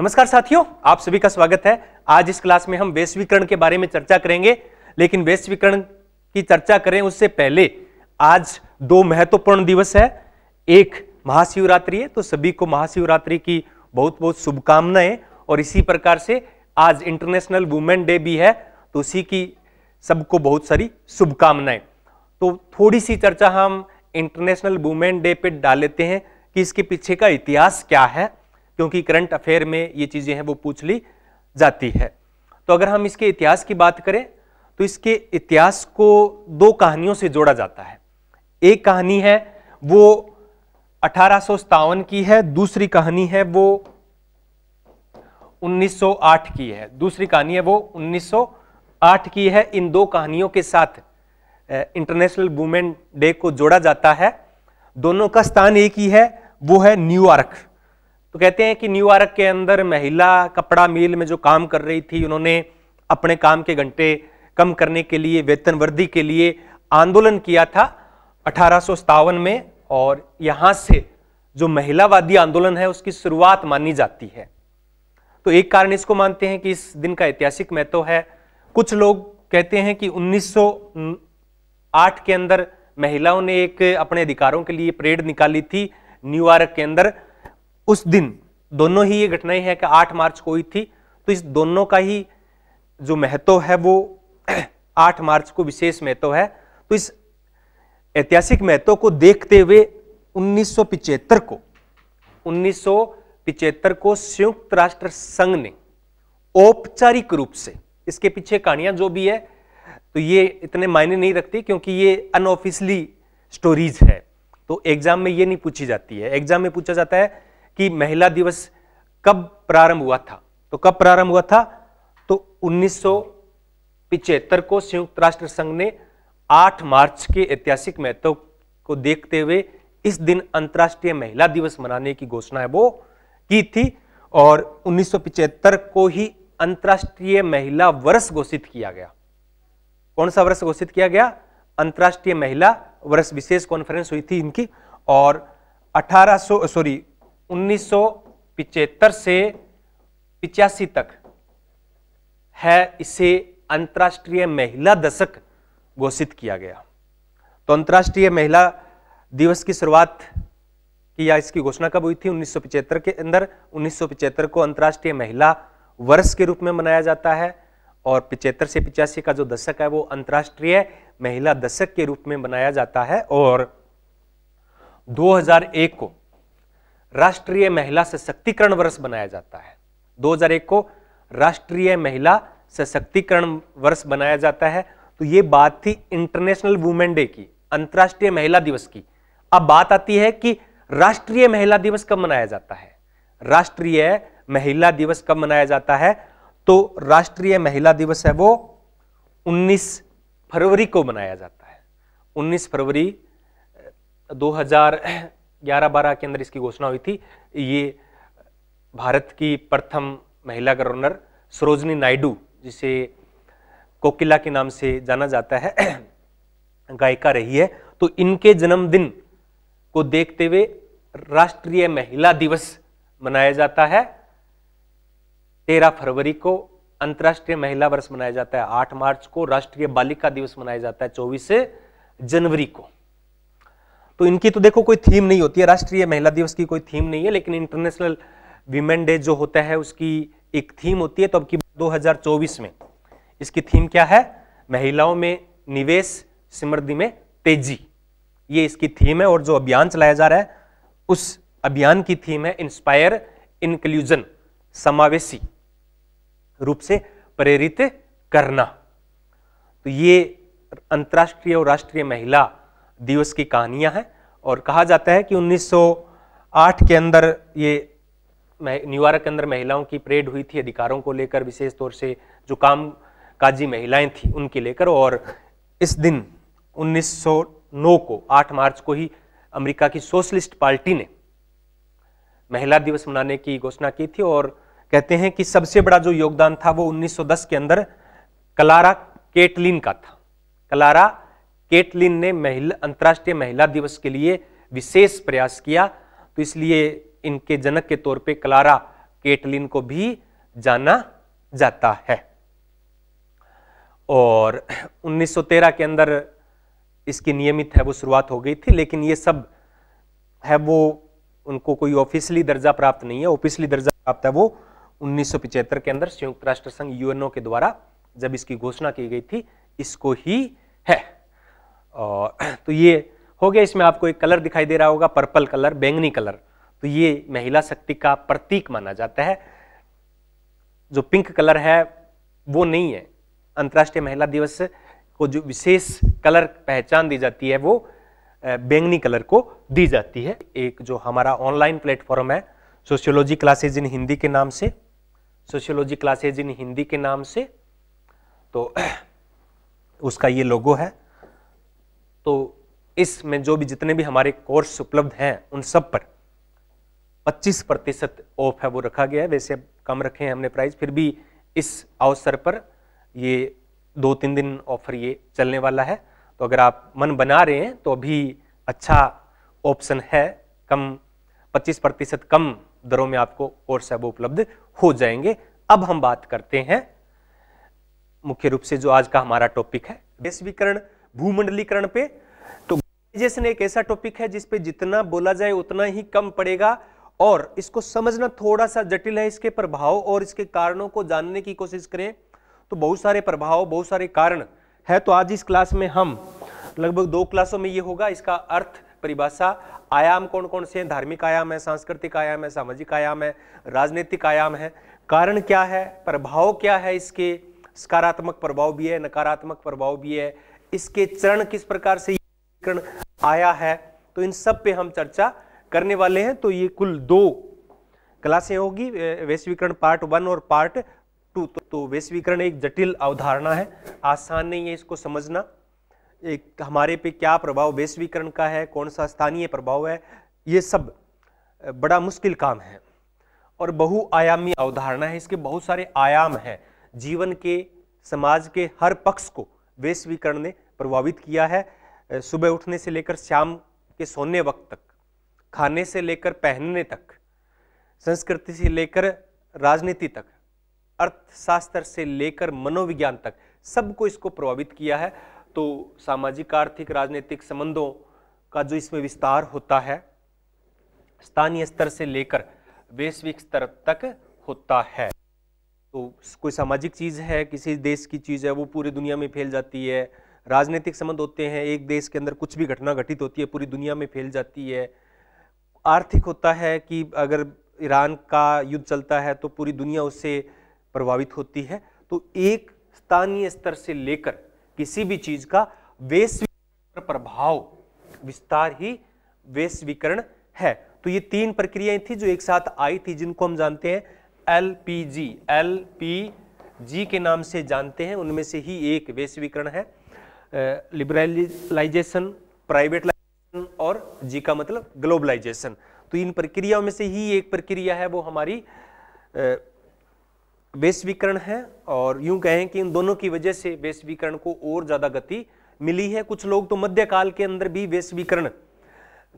नमस्कार साथियों आप सभी का स्वागत है आज इस क्लास में हम वैश्वीकरण के बारे में चर्चा करेंगे लेकिन वैश्वीकरण की चर्चा करें उससे पहले आज दो महत्वपूर्ण दिवस है एक महाशिवरात्रि है तो सभी को महाशिवरात्रि की बहुत बहुत शुभकामनाएं और इसी प्रकार से आज इंटरनेशनल वुमेन डे भी है तो उसी की सबको बहुत सारी शुभकामनाएं तो थोड़ी सी चर्चा हम इंटरनेशनल वुमेन डे पे डाल लेते हैं कि इसके पीछे का इतिहास क्या है क्योंकि करंट अफेयर में ये चीज़ें हैं वो पूछ ली जाती है तो अगर हम इसके इतिहास की बात करें तो इसके इतिहास को दो कहानियों से जोड़ा जाता है एक कहानी है वो अठारह की है दूसरी कहानी है वो 1908 की है दूसरी कहानी है वो 1908 की है इन दो कहानियों के साथ इंटरनेशनल वुमेन डे को जोड़ा जाता है दोनों का स्थान एक ही है वो है न्यूयॉर्क कहते हैं कि न्यूयॉर्क के अंदर महिला कपड़ा मिल में जो काम कर रही थी उन्होंने अपने काम के घंटे कम करने के लिए वेतन वृद्धि के लिए आंदोलन किया था अठारह में और यहां से जो महिलावादी आंदोलन है उसकी शुरुआत मानी जाती है तो एक कारण इसको मानते हैं कि इस दिन का ऐतिहासिक महत्व है कुछ लोग कहते हैं कि 1908 के अंदर महिलाओं ने एक अपने अधिकारों के लिए परेड निकाली थी न्यूयॉर्क के अंदर उस दिन दोनों ही ये घटनाएं हैं कि 8 मार्च को ही थी तो इस दोनों का ही जो महत्व है वो 8 मार्च को विशेष महत्व है तो इस ऐतिहासिक महत्व को देखते हुए उन्नीस को उन्नीस को संयुक्त राष्ट्र संघ ने औपचारिक रूप से इसके पीछे कहानियां जो भी है तो ये इतने मायने नहीं रखती क्योंकि ये अनऑफिशली स्टोरीज है तो एग्जाम में ये नहीं पूछी जाती है एग्जाम में पूछा जाता है कि महिला दिवस कब प्रारंभ हुआ था तो कब प्रारंभ हुआ था तो उन्नीस को संयुक्त राष्ट्र संघ ने 8 मार्च के ऐतिहासिक महत्व को देखते हुए इस दिन अंतर्राष्ट्रीय महिला दिवस मनाने की घोषणा है वो की थी और उन्नीस को ही अंतर्राष्ट्रीय महिला वर्ष घोषित किया गया कौन सा वर्ष घोषित किया गया अंतर्राष्ट्रीय महिला वर्ष विशेष कॉन्फ्रेंस हुई थी इनकी और 1800 सॉरी उन्नीस से पिचासी तक है इसे अंतर्राष्ट्रीय महिला दशक घोषित किया गया तो अंतर्राष्ट्रीय महिला दिवस की शुरुआत की या इसकी घोषणा कब हुई थी उन्नीस के अंदर उन्नीस को अंतर्राष्ट्रीय महिला वर्ष के रूप में मनाया जाता है और पिचहत्तर से पिचासी का जो दशक है वो अंतर्राष्ट्रीय महिला दशक के रूप में मनाया जाता है और 2001 को राष्ट्रीय महिला सशक्तिकरण वर्ष बनाया जाता है 2001 को राष्ट्रीय महिला सशक्तिकरण वर्ष बनाया जाता है तो ये बात थी इंटरनेशनल वुमेन डे की अंतर्राष्ट्रीय महिला दिवस की अब बात आती है कि राष्ट्रीय महिला दिवस कब मनाया जाता है राष्ट्रीय महिला दिवस कब मनाया जाता है तो राष्ट्रीय महिला दिवस है वो 19 फरवरी को मनाया जाता है 19 फरवरी ग्यारह बारह के अंदर इसकी घोषणा हुई थी ये भारत की प्रथम महिला गवर्नर सरोजनी नायडू जिसे कोकिला के नाम से जाना जाता है गायिका रही है तो इनके जन्मदिन को देखते हुए राष्ट्रीय महिला दिवस मनाया जाता है तेरह फरवरी को अंतर्राष्ट्रीय महिला वर्ष मनाया जाता है आठ मार्च को राष्ट्रीय बालिका दिवस मनाया जाता है चौबीस जनवरी को तो इनकी तो देखो कोई थीम नहीं होती है राष्ट्रीय महिला दिवस की कोई थीम नहीं है लेकिन इंटरनेशनल वीमेन डे जो होता है उसकी एक थीम होती है तो अब की 2024 में इसकी थीम क्या है महिलाओं में निवेश समृद्धि में तेजी ये इसकी थीम है और जो अभियान चलाया जा रहा है उस अभियान की थीम है इंस्पायर इंक्लूजन समावेशी रूप से प्रेरित करना तो ये अंतर्राष्ट्रीय और राष्ट्रीय महिला दिवस की कहानियां हैं और कहा जाता है कि 1908 के अंदर ये न्यूयॉर्क के अंदर महिलाओं की परेड हुई थी अधिकारों को लेकर विशेष तौर से जो काम काजी महिलाएं थी उनके लेकर और इस दिन 1909 को 8 मार्च को ही अमेरिका की सोशलिस्ट पार्टी ने महिला दिवस मनाने की घोषणा की थी और कहते हैं कि सबसे बड़ा जो योगदान था वो 1910 के अंदर कलारा केटलिन का था कलारा केटलिन ने महिला अंतर्राष्ट्रीय महिला दिवस के लिए विशेष प्रयास किया तो इसलिए इनके जनक के तौर पे क्लारा केटलिन को भी जाना जाता है और 1913 के अंदर इसकी नियमित है वो शुरुआत हो गई थी लेकिन ये सब है वो उनको कोई ऑफिशियली दर्जा प्राप्त नहीं है ऑफिशियली दर्जा प्राप्त है वो उन्नीस के अंदर संयुक्त राष्ट्र संघ यूएनओ के द्वारा जब इसकी घोषणा की गई थी इसको ही है और तो ये हो गया इसमें आपको एक कलर दिखाई दे रहा होगा पर्पल कलर बैंगनी कलर तो ये महिला शक्ति का प्रतीक माना जाता है जो पिंक कलर है वो नहीं है अंतर्राष्ट्रीय महिला दिवस को जो विशेष कलर पहचान दी जाती है वो बैंगनी कलर को दी जाती है एक जो हमारा ऑनलाइन प्लेटफॉर्म है सोशियोलॉजी क्लासेज इन हिंदी के नाम से सोशियोलॉजी क्लासेज इन हिंदी के नाम से तो उसका ये लोगो है तो इसमें जो भी जितने भी हमारे कोर्स उपलब्ध हैं उन सब पर 25 प्रतिशत ऑफ है वो रखा गया है वैसे अब कम रखे हैं हमने प्राइस फिर भी इस अवसर पर ये दो तीन दिन ऑफर ये चलने वाला है तो अगर आप मन बना रहे हैं तो अभी अच्छा ऑप्शन है कम 25 प्रतिशत कम दरों में आपको कोर्स है वो उपलब्ध हो जाएंगे अब हम बात करते हैं मुख्य रूप से जो आज का हमारा टॉपिक है वैश्वीकरण भूमंडलीकरण पे तो ग्लोबलाइजेशन एक ऐसा टॉपिक है जिसपे जितना बोला जाए उतना ही कम पड़ेगा और इसको समझना थोड़ा सा जटिल है इसके प्रभाव और इसके कारणों को जानने की कोशिश करें तो बहुत सारे प्रभाव बहुत सारे कारण है तो आज इस क्लास में हम लगभग दो क्लासों में ये होगा इसका अर्थ परिभाषा आयाम कौन कौन से हैं धार्मिक आयाम है सांस्कृतिक आयाम है सामाजिक आयाम है राजनीतिक आयाम है कारण क्या है प्रभाव क्या है इसके सकारात्मक प्रभाव भी है नकारात्मक प्रभाव भी है इसके चरण किस प्रकार से आया है तो इन सब पे हम चर्चा करने वाले हैं तो ये कुल दो क्लासें होगी वैश्वीकरण पार्ट वन और पार्ट टू तो, तो वैश्वीकरण एक जटिल अवधारणा है आसान नहीं है इसको समझना एक हमारे पे क्या प्रभाव वैश्वीकरण का है कौन सा स्थानीय प्रभाव है ये सब बड़ा मुश्किल काम है और बहुआयामी अवधारणा है इसके बहुत सारे आयाम हैं जीवन के समाज के हर पक्ष को वैश्वीकरण ने प्रभावित किया है सुबह उठने से लेकर शाम के सोने वक्त तक खाने से लेकर पहनने तक संस्कृति से लेकर राजनीति तक अर्थशास्त्र से लेकर मनोविज्ञान तक सबको इसको प्रभावित किया है तो सामाजिक आर्थिक राजनीतिक संबंधों का जो इसमें विस्तार होता है स्थानीय स्तर से लेकर वैश्विक स्तर तक होता है तो कोई सामाजिक चीज़ है किसी देश की चीज़ है वो पूरी दुनिया में फैल जाती है राजनीतिक संबंध होते हैं एक देश के अंदर कुछ भी घटना घटित होती है पूरी दुनिया में फैल जाती है आर्थिक होता है कि अगर ईरान का युद्ध चलता है तो पूरी दुनिया उससे प्रभावित होती है तो एक स्थानीय स्तर से लेकर किसी भी चीज़ का वैश्विक प्रभाव विस्तार ही वैश्वीकरण है तो ये तीन प्रक्रियाएं थी जो एक साथ आई थी जिनको हम जानते हैं L P G L P G के नाम से जानते हैं उनमें से ही एक वैश्वीकरण है लिबरलाइजेशन प्राइवेट और जी का मतलब ग्लोबलाइजेशन तो इन प्रक्रियाओं में से ही एक प्रक्रिया है वो हमारी वैश्वीकरण है और यूं कहें कि इन दोनों की वजह से वैश्वीकरण को और ज़्यादा गति मिली है कुछ लोग तो मध्यकाल के अंदर भी वैश्वीकरण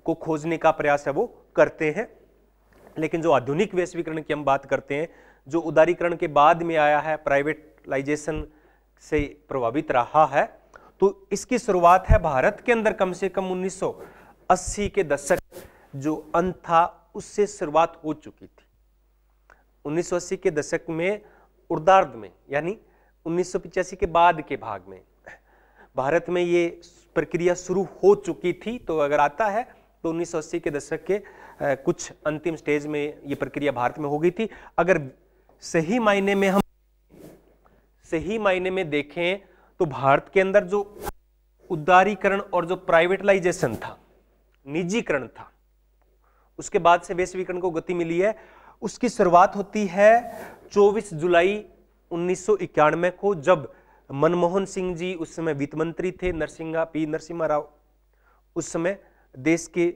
को खोजने का प्रयास है वो करते हैं लेकिन जो आधुनिक वैश्वीकरण की हम बात करते हैं जो उदारीकरण के बाद में आया है प्राइवेटलाइजेशन से प्रभावित रहा है तो इसकी शुरुआत है भारत के अंदर कम से कम 1980 के दशक जो अंत था उससे शुरुआत हो चुकी थी 1980 के दशक में उर्दार्द में यानी उन्नीस के बाद के भाग में भारत में ये प्रक्रिया शुरू हो चुकी थी तो अगर आता है तो 1980 के दशक के कुछ अंतिम स्टेज में ये प्रक्रिया भारत में हो गई थी अगर सही मायने में हम सही मायने में देखें तो भारत के अंदर जो उदारीकरण और जो प्राइवेटलाइजेशन था निजीकरण था उसके बाद से वैश्वीकरण को गति मिली है उसकी शुरुआत होती है 24 जुलाई उन्नीस को जब मनमोहन सिंह जी उस समय वित्त मंत्री थे नरसिंह पी नरसिम्हा राव उस समय देश के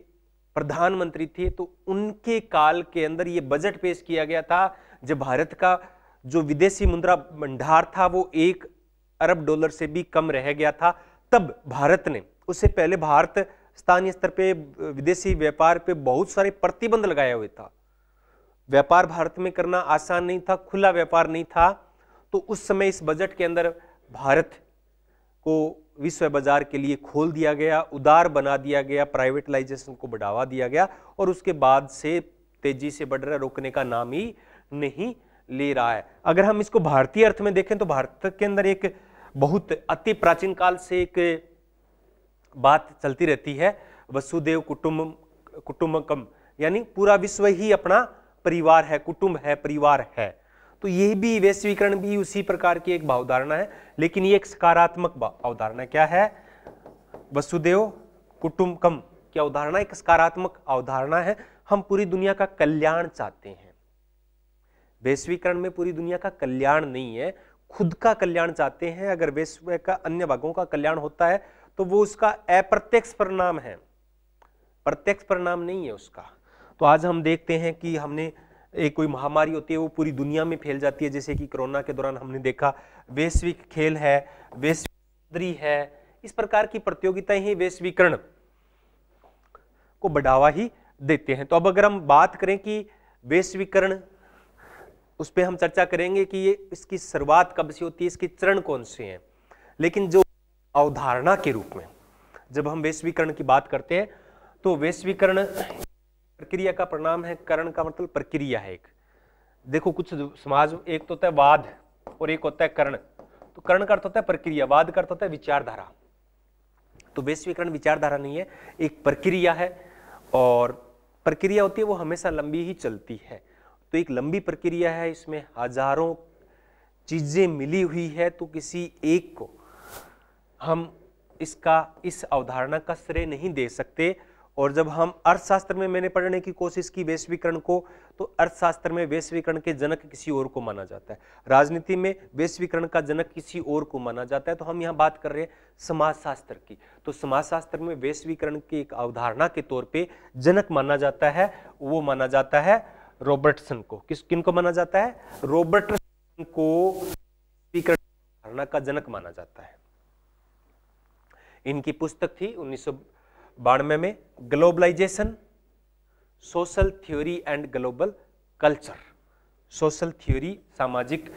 प्रधानमंत्री थे तो उनके काल के अंदर ये बजट पेश किया गया था जब भारत का जो विदेशी मुद्रा भंडार था वो एक अरब डॉलर से भी कम रह गया था तब भारत ने उससे पहले भारत स्थानीय स्तर पे विदेशी व्यापार पे बहुत सारे प्रतिबंध लगाए हुए था व्यापार भारत में करना आसान नहीं था खुला व्यापार नहीं था तो उस समय इस बजट के अंदर भारत को विश्व बाजार के लिए खोल दिया गया उदार बना दिया गया प्राइवेटलाइजेशन को बढ़ावा दिया गया और उसके बाद से तेजी से बढ़ रहा रोकने का नाम ही नहीं ले रहा है अगर हम इसको भारतीय अर्थ में देखें तो भारत के अंदर एक बहुत अति प्राचीन काल से एक बात चलती रहती है वसुदेव कुटुम्ब कुटुम्बकम यानी पूरा विश्व ही अपना परिवार है कुटुंब है परिवार है तो ये भी वैश्वीकरण भी उसी प्रकार की एक भावधारणा है लेकिन ये एक सकारात्मक अवधारणा क्या है वसुदेव कुटुम्बकम की अवधारणा एक सकारात्मक अवधारणा है हम पूरी दुनिया का कल्याण चाहते हैं वैश्वीकरण में पूरी दुनिया का कल्याण नहीं है खुद का कल्याण चाहते हैं अगर विश्व का अन्य भागों का कल्याण होता है तो वो उसका अप्रत्यक्ष परिणाम है प्रत्यक्ष परिणाम नहीं है उसका तो आज हम देखते हैं कि हमने एक कोई महामारी होती है वो पूरी दुनिया में फैल जाती है जैसे कि कोरोना के दौरान हमने देखा वैश्विक खेल है वैश्विक है इस प्रकार की प्रतियोगिताएं ही वैश्वीकरण को बढ़ावा ही देते हैं तो अब अगर हम बात करें कि वैश्वीकरण उस पर हम चर्चा करेंगे कि ये इसकी शुरुआत कब से होती है इसके चरण कौन से हैं लेकिन जो अवधारणा के रूप में जब हम वैश्वीकरण की बात करते हैं तो वैश्वीकरण प्रक्रिया का परिणाम है करण का मतलब प्रक्रिया है एक देखो कुछ समाज एक तो होता है वाद और एक होता है करण तो करण का अर्थ होता है प्रक्रिया वाद का अर्थ होता है विचारधारा तो वैश्वीकरण विचारधारा नहीं है एक प्रक्रिया है और प्रक्रिया होती है वो हमेशा लंबी ही चलती है तो एक लंबी प्रक्रिया है इसमें हजारों चीजें मिली हुई है तो किसी एक को हम इसका इस अवधारणा का श्रेय नहीं दे सकते और जब हम अर्थशास्त्र में मैंने पढ़ने की कोशिश की वैश्वीकरण को तो अर्थशास्त्र में वैश्वीकरण के जनक किसी और को माना जाता है राजनीति में वैश्वीकरण का जनक किसी और को माना जाता है तो हम यहाँ बात कर रहे हैं समाजशास्त्र की तो समाजशास्त्र में वैश्वीकरण की एक अवधारणा के तौर पर जनक माना जाता है वो माना जाता है रॉबर्टसन को किस किन को माना जाता है रॉबर्टसन को का जनक माना जाता है इनकी पुस्तक थी उन्नीस बानवे में globalisation social theory and global culture social theory सामाजिक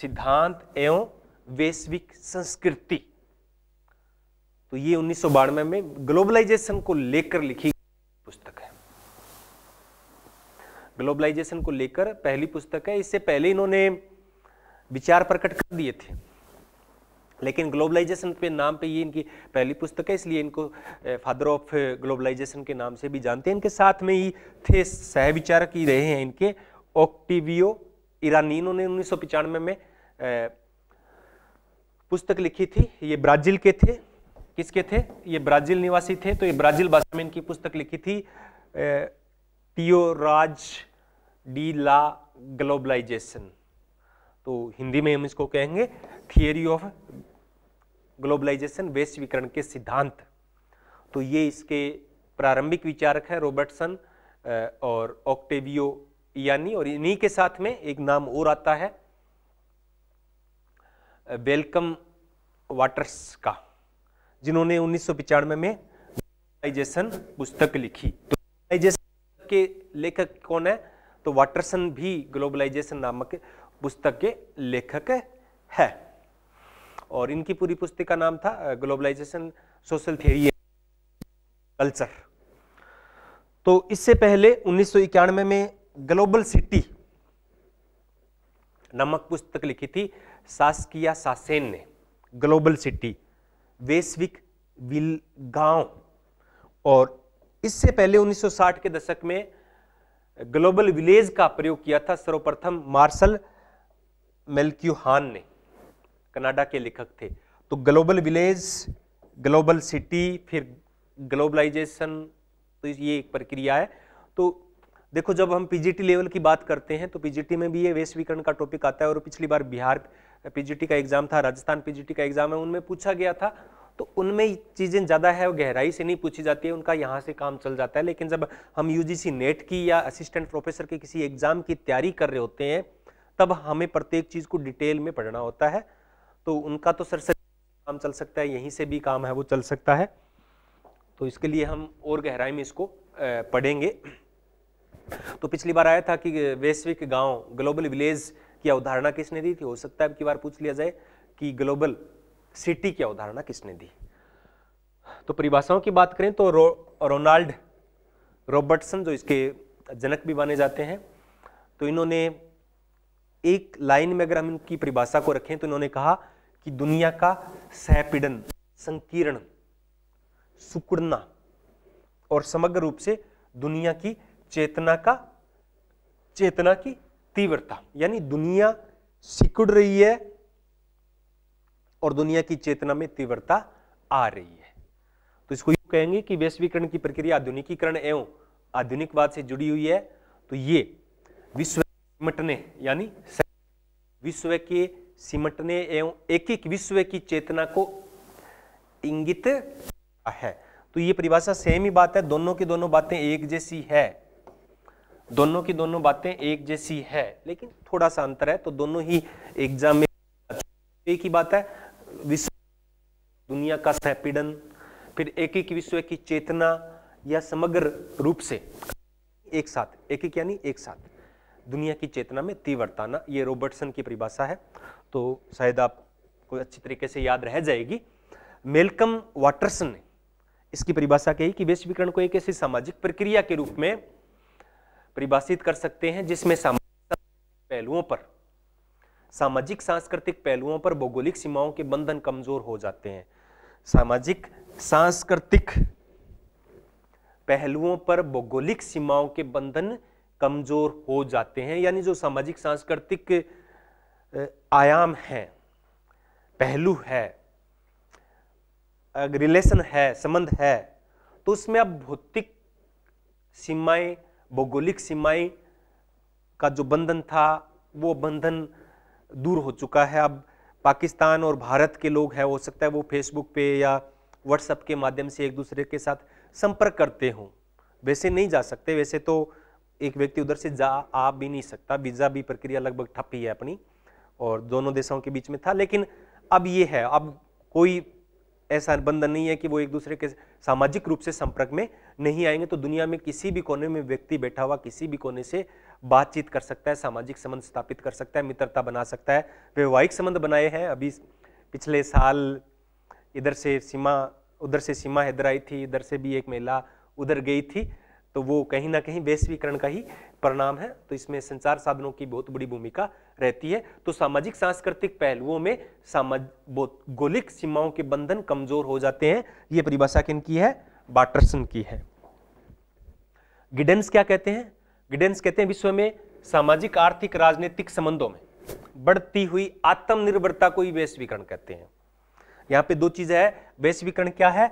सिद्धांत एवं वैश्विक संस्कृति तो ये उन्नीस में ग्लोबलाइजेशन को लेकर लिखी पुस्तक है ग्लोबलाइजेशन को लेकर पहली पुस्तक है इससे पहले इन्होंने विचार प्रकट कर दिए थे लेकिन ग्लोबलाइजेशन पे नाम पे ये इनकी पहली पुस्तक है इसलिए इनको फादर ऑफ ग्लोबलाइजेशन के नाम से भी जानते हैं इनके साथ में ही थे सह विचारक ही रहे हैं इनके ओक्टिवियो ईरानी ने उन्नीस में पुस्तक लिखी थी ये ब्राज़ील के थे किसके थे ये ब्राज़ील निवासी थे तो ये ब्राज़ील भाषा में इनकी पुस्तक लिखी थी टियोराज डी ला ग्लोबलाइजेशन तो हिंदी में हम इसको कहेंगे थियरी ऑफ ग्लोबलाइजेशन वेस्ट के सिद्धांत तो ये इसके प्रारंभिक विचारक है रॉबर्टसन और ऑक्टेवियो यानी और इन्हीं के साथ में एक नाम और आता है वेलकम वाटर्स का जिन्होंने उन्नीस में ग्लोबलाइजेशन पुस्तक लिखी तो ग्लोबलाइजेशन के लेखक कौन है तो वाटरसन भी ग्लोबलाइजेशन नामक पुस्तक के लेखक है और इनकी पूरी पुस्तक का नाम था ग्लोबलाइजेशन सोशल थियरी कल्चर तो इससे पहले उन्नीस में ग्लोबल सिटी नामक पुस्तक लिखी थी सासकिया सासेन ने ग्लोबल सिटी वैश्विक विल गांव और इससे पहले 1960 के दशक में ग्लोबल विलेज का प्रयोग किया था सर्वप्रथम मार्शल मेल्क्यूहान ने कनाडा के लेखक थे तो ग्लोबल विलेज ग्लोबल सिटी फिर ग्लोबलाइजेशन तो ये एक प्रक्रिया है तो देखो जब हम पीजीटी लेवल की बात करते हैं तो पीजीटी में भी ये वैश्वीकरण का टॉपिक आता है और पिछली बार बिहार पीजीटी का एग्जाम था राजस्थान पीजीटी का एग्जाम है उनमें पूछा गया था तो उनमें चीज़ें ज़्यादा है वो गहराई से नहीं पूछी जाती है उनका यहाँ से काम चल जाता है लेकिन जब हम सी नेट की या असिस्टेंट प्रोफेसर के किसी एग्ज़ाम की तैयारी कर रहे होते हैं तब हमें प्रत्येक चीज़ को डिटेल में पढ़ना होता है तो उनका तो सर सर काम चल सकता है यहीं से भी काम है वो चल सकता है तो इसके लिए हम और गहराई में इसको पढ़ेंगे तो पिछली बार आया था कि वैश्विक गांव ग्लोबल विलेज की अवधारणा किसने दी थी हो सकता है अब की बार पूछ लिया जाए कि ग्लोबल सिटी की अवधारणा किसने दी तो परिभाषाओं की बात करें तो रो, रोनाल्ड रॉबर्टसन जो इसके जनक भी माने जाते हैं तो इन्होंने एक लाइन में अगर हम इनकी परिभाषा को रखें तो इन्होंने कहा कि दुनिया का सहपीडन संकीर्ण सुकुड़ना और समग्र रूप से दुनिया की चेतना का चेतना की तीव्रता यानी दुनिया सिकुड़ रही है और दुनिया की चेतना में तीव्रता आ रही है तो इसको यू कहेंगे कि वैश्वीकरण की प्रक्रिया आधुनिकीकरण एवं आधुनिकवाद से जुड़ी हुई है तो ये विश्व सिमटने यानी विश्व के सिमटने एवं एक एक विश्व की चेतना को इंगित है तो ये परिभाषा सेम ही बात है दोनों की दोनों बातें एक जैसी है दोनों की दोनों बातें एक जैसी है लेकिन थोड़ा सा अंतर है तो दोनों ही एग्जाम में एक ही बात है विश्व दुनिया का सहपीडन फिर एक एक विश्व की चेतना या समग्र रूप से एक साथ एक एक यानी एक साथ दुनिया की चेतना में तीव्रताना ये रॉबर्टसन की परिभाषा है तो शायद आपको अच्छी तरीके से याद रह जाएगी मेलकम वाटरसन ने इसकी परिभाषा कही कि वैश्वीकरण को एक ऐसी सामाजिक प्रक्रिया के रूप में परिभाषित कर सकते हैं जिसमें सामाजिक पहलुओं पर सामाजिक सांस्कृतिक पहलुओं पर भौगोलिक सीमाओं के बंधन कमजोर हो जाते हैं सामाजिक सांस्कृतिक पहलुओं पर भौगोलिक सीमाओं के बंधन कमजोर हो जाते हैं यानी जो सामाजिक सांस्कृतिक आयाम है पहलू है रिलेशन है संबंध है तो उसमें अब भौतिक सीमाएं भौगोलिक सीमाएं का जो बंधन था वो बंधन दूर हो चुका है अब पाकिस्तान और भारत के लोग हैं हो सकता है वो फेसबुक पे या व्हाट्सएप के माध्यम से एक दूसरे के साथ संपर्क करते हों वैसे नहीं जा सकते वैसे तो एक व्यक्ति उधर से जा आ भी नहीं सकता वीज़ा भी प्रक्रिया लगभग ठप ही है अपनी और दोनों देशों के बीच में था लेकिन अब ये है अब कोई ऐसा बंधन नहीं है कि वो एक दूसरे के सामाजिक रूप से संपर्क में नहीं आएंगे तो दुनिया में किसी भी कोने में व्यक्ति बैठा हुआ किसी भी कोने से बातचीत कर सकता है सामाजिक संबंध स्थापित कर सकता है मित्रता बना सकता है वैवाहिक संबंध बनाए हैं अभी पिछले साल इधर से सीमा उधर से सीमा हैदर आई थी इधर से भी एक महिला उधर गई थी तो वो कहीं ना कहीं वैश्वीकरण का ही परिणाम है तो इसमें संचार साधनों की बहुत बड़ी भूमिका रहती है तो सामाजिक सांस्कृतिक पहलुओं में सामाज गोलिक सीमाओं के बंधन कमजोर हो जाते हैं ये परिभाषा किन की है बाटरसन की है गिडेंस क्या कहते हैं गिडेंस कहते हैं विश्व में सामाजिक आर्थिक राजनीतिक संबंधों में बढ़ती हुई आत्मनिर्भरता को ही वैश्वीकरण कहते हैं यहाँ पे दो चीज है वैश्वीकरण क्या है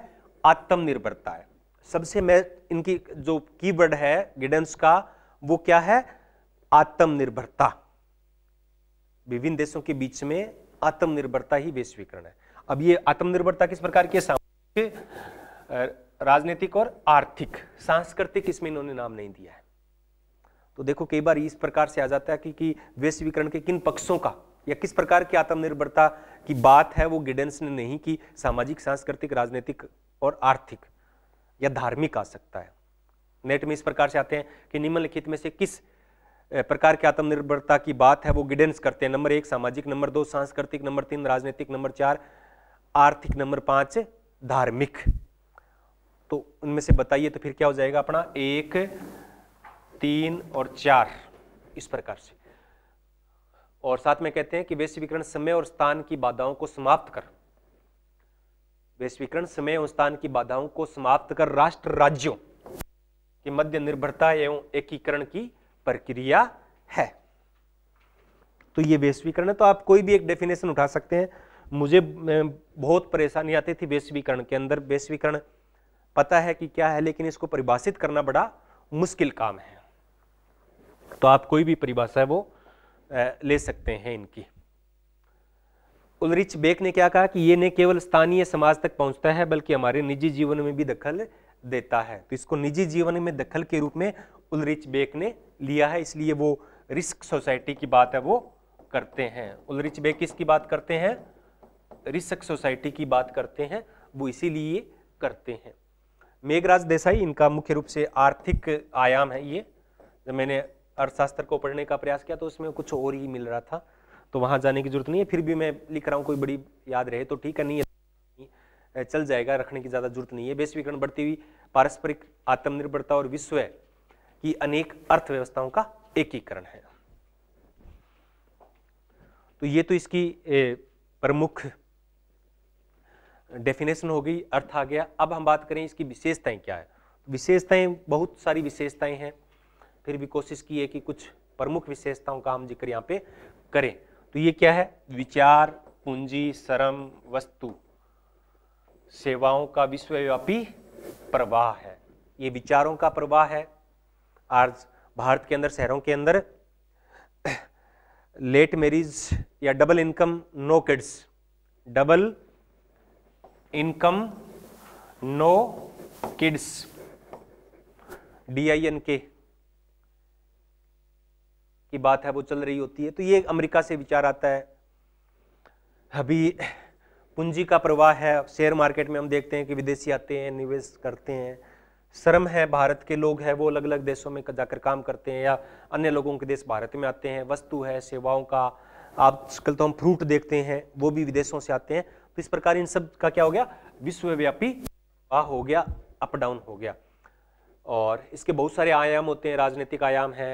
आत्मनिर्भरता है सबसे मैं इनकी जो कीवर्ड है गिडेंस का वो क्या है आत्मनिर्भरता विभिन्न देशों के बीच में आत्मनिर्भरता ही वैश्वीकरण है अब ये आत्मनिर्भरता किस प्रकार की सामाजिक राजनीतिक और आर्थिक सांस्कृतिक इसमें इन्होंने नाम नहीं दिया है तो देखो कई बार इस प्रकार से आ जाता है कि, कि वैश्वीकरण के किन पक्षों का या किस प्रकार की आत्मनिर्भरता की बात है वो गिडेंस ने नहीं की सामाजिक सांस्कृतिक राजनीतिक और आर्थिक या धार्मिक आ सकता है नेट में इस प्रकार से आते हैं कि निम्नलिखित में से किस प्रकार की आत्मनिर्भरता की बात है वो गिडेंस करते हैं नंबर एक सामाजिक नंबर दो सांस्कृतिक नंबर तीन राजनीतिक नंबर चार आर्थिक नंबर पांच धार्मिक तो उनमें से बताइए तो फिर क्या हो जाएगा अपना एक तीन और चार इस प्रकार से और साथ में कहते हैं कि वैश्वीकरण समय और स्थान की बाधाओं को समाप्त कर वैश्वीकरण समय और स्थान की बाधाओं को समाप्त कर राष्ट्र राज्यों के मध्य निर्भरता एवं एकीकरण की प्रक्रिया है तो ये वैश्वीकरण है तो आप कोई भी एक डेफिनेशन उठा सकते हैं मुझे बहुत परेशानी आती थी वैश्वीकरण के अंदर वैश्वीकरण पता है कि क्या है लेकिन इसको परिभाषित करना बड़ा मुश्किल काम है तो आप कोई भी परिभाषा है वो ले सकते हैं इनकी उलरिच बेक ने क्या कहा कि ये न केवल स्थानीय समाज तक पहुंचता है बल्कि हमारे निजी जीवन में भी दखल देता है तो इसको निजी जीवन में दखल के रूप में उलरिच बेक ने लिया है इसलिए वो रिस्क सोसाइटी की बात है वो करते हैं उलरिच बेक किसकी बात करते हैं रिस्क सोसाइटी की बात करते हैं वो इसीलिए करते हैं मेघराज देसाई इनका मुख्य रूप से आर्थिक आयाम है ये जब मैंने अर्थशास्त्र को पढ़ने का प्रयास किया तो उसमें कुछ और ही मिल रहा था तो वहाँ जाने की जरूरत नहीं है फिर भी मैं लिख रहा हूँ कोई बड़ी याद रहे तो ठीक है नहीं है चल जाएगा रखने की ज़्यादा जरूरत नहीं है वैश्वीकरण बढ़ती हुई पारस्परिक आत्मनिर्भरता और विश्व की अनेक अर्थव्यवस्थाओं का एकीकरण है तो ये तो इसकी प्रमुख डेफिनेशन हो गई अर्थ आ गया अब हम बात करें इसकी विशेषताएं क्या है तो विशेषताएं बहुत सारी विशेषताएं हैं फिर भी कोशिश की है कि कुछ प्रमुख विशेषताओं का हम जिक्र यहाँ पे करें तो ये क्या है विचार पूंजी श्रम वस्तु सेवाओं का विश्वव्यापी प्रवाह है ये विचारों का प्रवाह है आज भारत के अंदर शहरों के अंदर लेट मैरिज या double income no kids double income no kids D I N K की बात है वो चल रही होती है तो ये अमेरिका से विचार आता है अभी पूंजी का प्रवाह है शेयर मार्केट में हम देखते हैं कि विदेशी आते हैं निवेश करते हैं शर्म है भारत के लोग हैं वो अलग अलग देशों में जाकर काम करते हैं या अन्य लोगों के देश भारत में आते हैं वस्तु है सेवाओं का आजकल तो हम फ्रूट देखते हैं वो भी विदेशों से आते हैं तो इस प्रकार इन सब का क्या हो गया विश्वव्यापी वाह हो गया अप डाउन हो गया और इसके बहुत सारे आयाम होते हैं राजनीतिक आयाम है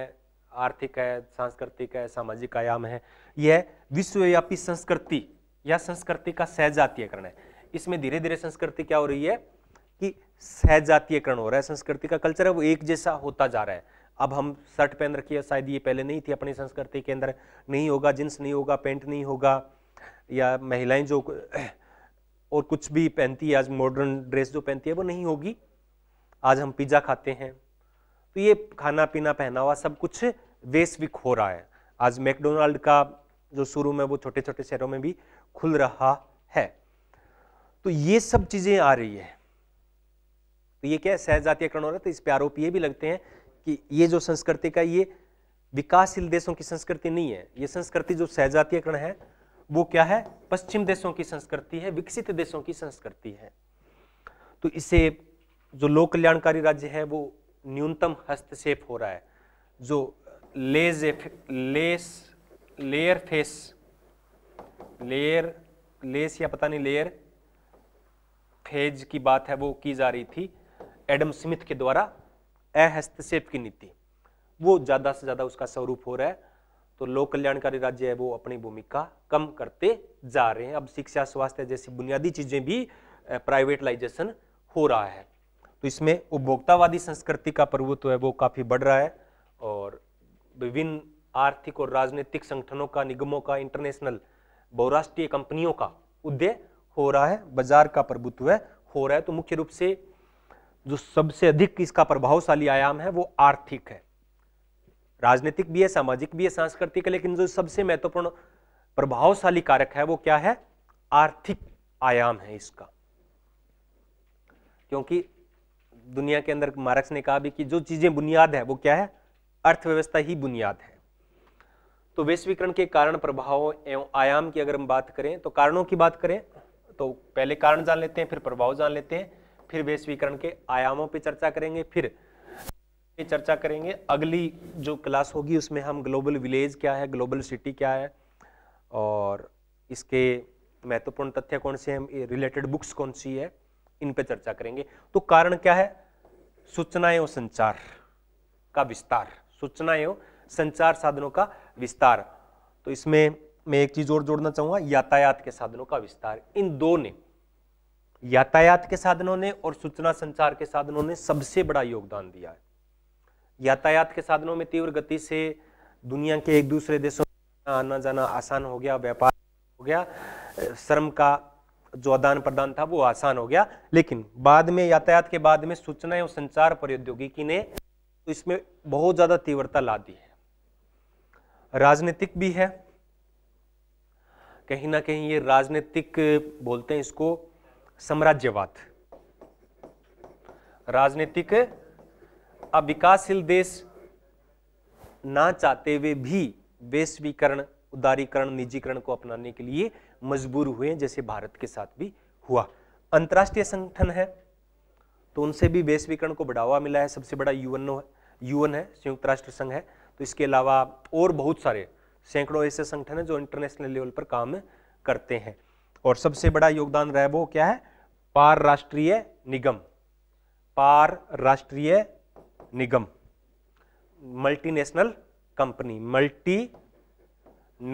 आर्थिक है सांस्कृतिक है सामाजिक आयाम है यह विश्वव्यापी संस्कृति या संस्कृति का सहजातीयकरण है इसमें धीरे धीरे संस्कृति क्या हो रही है कि सहजातीयकरण हो रहा है संस्कृति का कल्चर है वो एक जैसा होता जा रहा है अब हम शर्ट पहन रखी है शायद ये पहले नहीं थी अपनी संस्कृति के अंदर नहीं होगा जींस नहीं होगा पेंट नहीं होगा या महिलाएं जो और कुछ भी पहनती है आज मॉडर्न ड्रेस जो पहनती है वो नहीं होगी आज हम पिज्ज़ा खाते हैं तो ये खाना पीना पहनावा सब कुछ वैश्विक हो रहा है आज मैकडोनाल्ड का जो शुरू में वो छोटे छोटे शहरों में भी खुल रहा है तो ये सब चीजें आ रही है तो ये क्या है सहजातीयकरण हो रहा है तो इस पर आरोप ये भी लगते हैं कि ये जो संस्कृति का ये विकासशील देशों की संस्कृति नहीं है ये संस्कृति जो सहजातीयकरण है वो क्या है पश्चिम देशों की संस्कृति है विकसित देशों की संस्कृति है तो इसे जो लोक कल्याणकारी राज्य है वो न्यूनतम हस्तक्षेप हो रहा है जो lace less layer face layer less या पता नहीं लेयर फेज की बात है वो की जा रही थी एडम स्मिथ के द्वारा अहस्तक्षेप की नीति वो ज़्यादा से ज़्यादा उसका स्वरूप हो रहा है तो लोक कल्याणकारी राज्य है वो अपनी भूमिका कम करते जा रहे हैं अब शिक्षा स्वास्थ्य जैसी बुनियादी चीज़ें भी प्राइवेटलाइजेशन हो रहा है तो इसमें उपभोक्तावादी संस्कृति का प्रभुत्व है वो काफ़ी बढ़ रहा है और विभिन्न आर्थिक और राजनीतिक संगठनों का निगमों का इंटरनेशनल बहुराष्ट्रीय कंपनियों का उदय हो रहा है बाजार का प्रभुत्व है हो रहा है तो मुख्य रूप से जो सबसे अधिक इसका प्रभावशाली आयाम है वो आर्थिक है राजनीतिक भी है सामाजिक भी है सांस्कृतिक है लेकिन जो सबसे महत्वपूर्ण प्रभावशाली कारक है वो क्या है आर्थिक आयाम है इसका क्योंकि दुनिया के अंदर मार्क्स ने कहा भी कि जो चीज़ें बुनियाद है वो क्या है अर्थव्यवस्था ही बुनियाद है तो वैश्वीकरण के कारण प्रभाव एवं आयाम की अगर हम बात करें तो कारणों की बात करें तो पहले कारण जान लेते हैं फिर प्रभाव जान लेते हैं फिर वैश्वीकरण के आयामों पर चर्चा करेंगे फिर चर्चा करेंगे अगली जो क्लास होगी उसमें हम ग्लोबल विलेज क्या है ग्लोबल सिटी क्या है और इसके महत्वपूर्ण तथ्य कौन से हैं रिलेटेड बुक्स कौन सी है इन पर चर्चा करेंगे तो कारण क्या है सूचना एवं संचार का विस्तार सूचना एवं संचार साधनों का विस्तार तो इसमें मैं एक चीज और जोड़ना चाहूंगा यातायात के साधनों का विस्तार इन दो ने यातायात के साधनों ने और सूचना संचार के साधनों ने सबसे बड़ा योगदान दिया है यातायात के साधनों में तीव्र गति से दुनिया के एक दूसरे देशों में आना जाना आसान हो गया व्यापार हो गया श्रम का जो आदान प्रदान था वो आसान हो गया लेकिन बाद में यातायात के बाद में सूचना एवं संचार प्रौद्योगिकी ने तो इसमें बहुत ज्यादा तीव्रता ला दी है राजनीतिक भी है कहीं ना कहीं ये राजनीतिक बोलते हैं इसको साम्राज्यवाद राजनीतिक अब विकासशील देश ना चाहते हुए भी वैश्वीकरण उदारीकरण निजीकरण को अपनाने के लिए मजबूर हुए हैं जैसे भारत के साथ भी हुआ अंतर्राष्ट्रीय संगठन है तो उनसे भी वैश्वीकरण को बढ़ावा मिला है सबसे बड़ा यूएन है यूएन है संयुक्त राष्ट्र संघ है तो इसके अलावा और बहुत सारे सैकड़ों ऐसे संगठन हैं जो इंटरनेशनल लेवल पर काम करते हैं और सबसे बड़ा योगदान रहा वो क्या है पार राष्ट्रीय निगम पार राष्ट्रीय निगम multinational company multi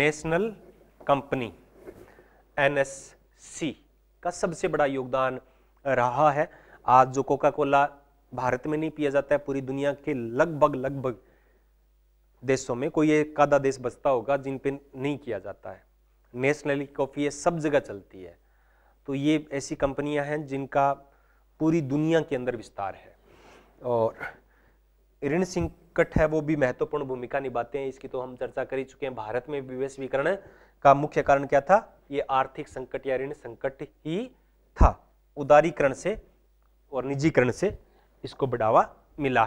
national company NSC का सबसे बड़ा योगदान रहा है आज जो कोका कोला भारत में नहीं पिया जाता है पूरी दुनिया के लगभग लगभग देशों में कोई एक आधा देश बचता होगा जिन पे नहीं किया जाता है नेशनली कॉफ़ी ये सब जगह चलती है तो ये ऐसी कंपनियां हैं जिनका पूरी दुनिया के अंदर विस्तार है और ऋण संकट है वो भी महत्वपूर्ण भूमिका निभाते हैं इसकी तो हम चर्चा कर ही चुके हैं भारत में विवेशीकरण का मुख्य कारण क्या था ये आर्थिक संकट या ऋण संकट ही था उदारीकरण से और निजीकरण से इसको बढ़ावा मिला